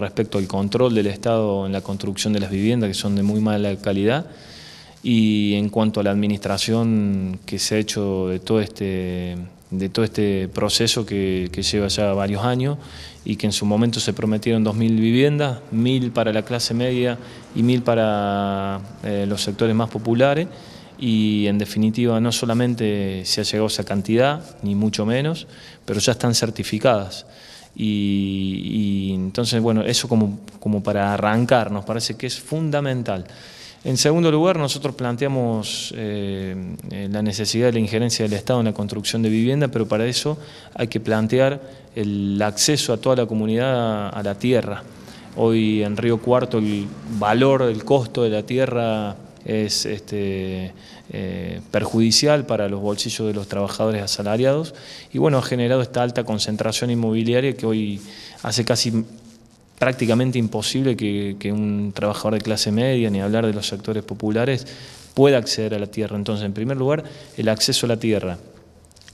respecto al control del Estado en la construcción de las viviendas, que son de muy mala calidad, y en cuanto a la administración que se ha hecho de todo este, de todo este proceso que, lleva ya varios años y que en su momento se prometieron 2.000 viviendas, 1.000 para la clase media y 1.000 para eh, los sectores más populares y en definitiva no solamente se ha llegado a esa cantidad, ni mucho menos, pero ya están certificadas. Y, entonces, bueno, eso como, para arrancar, nos parece que es fundamental. En segundo lugar, nosotros planteamos eh, eh, la necesidad de la injerencia del Estado en la construcción de vivienda, pero para eso hay que plantear el acceso a toda la comunidad a la tierra. Hoy en Río Cuarto el valor, el costo de la tierra es este, eh, perjudicial para los bolsillos de los trabajadores asalariados y bueno, ha generado esta alta concentración inmobiliaria que hoy hace casi prácticamente imposible que, que un trabajador de clase media, ni hablar de los sectores populares, pueda acceder a la tierra. Entonces, en primer lugar, el acceso a la tierra.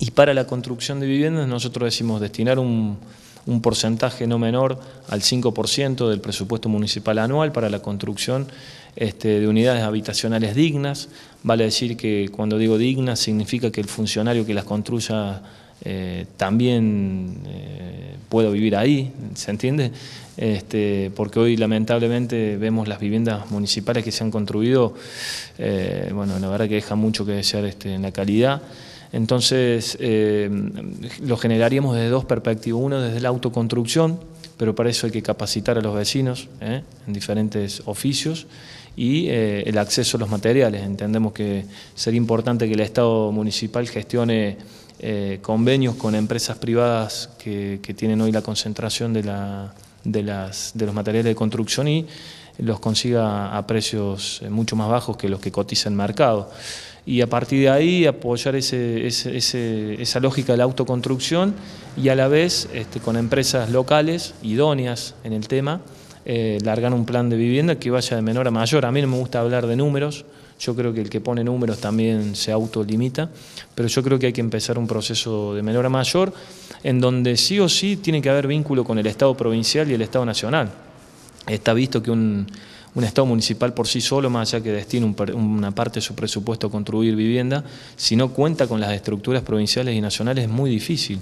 Y para la construcción de viviendas nosotros decimos destinar un un porcentaje no menor al 5% del presupuesto municipal anual para la construcción este, de unidades habitacionales dignas. Vale decir que cuando digo dignas significa que el funcionario que las construya eh, también eh, pueda vivir ahí, ¿se entiende? Este, porque hoy lamentablemente vemos las viviendas municipales que se han construido, eh, bueno, la verdad que deja mucho que desear este, en la calidad. Entonces, eh, lo generaríamos desde dos perspectivas. Uno, desde la autoconstrucción, pero para eso hay que capacitar a los vecinos ¿eh? en diferentes oficios y eh, el acceso a los materiales. Entendemos que sería importante que el Estado municipal gestione convenios con empresas privadas que, tienen hoy la concentración de, de los materiales de construcción y los consiga a precios eh, mucho más bajos que los que cotiza el mercado. Y a partir de ahí apoyar ese, esa lógica de la autoconstrucción y a la vez este, con empresas locales idóneas en el tema, eh, largar un plan de vivienda que vaya de menor a mayor. A mí no me gusta hablar de números, yo creo que el que pone números también se autolimita, pero yo creo que hay que empezar un proceso de menor a mayor en donde sí o sí tiene que haber vínculo con el Estado provincial y el Estado nacional. Está visto que un, Estado municipal por sí solo, más allá que destine una parte de su presupuesto a construir vivienda, si no cuenta con las estructuras provinciales y nacionales es muy difícil.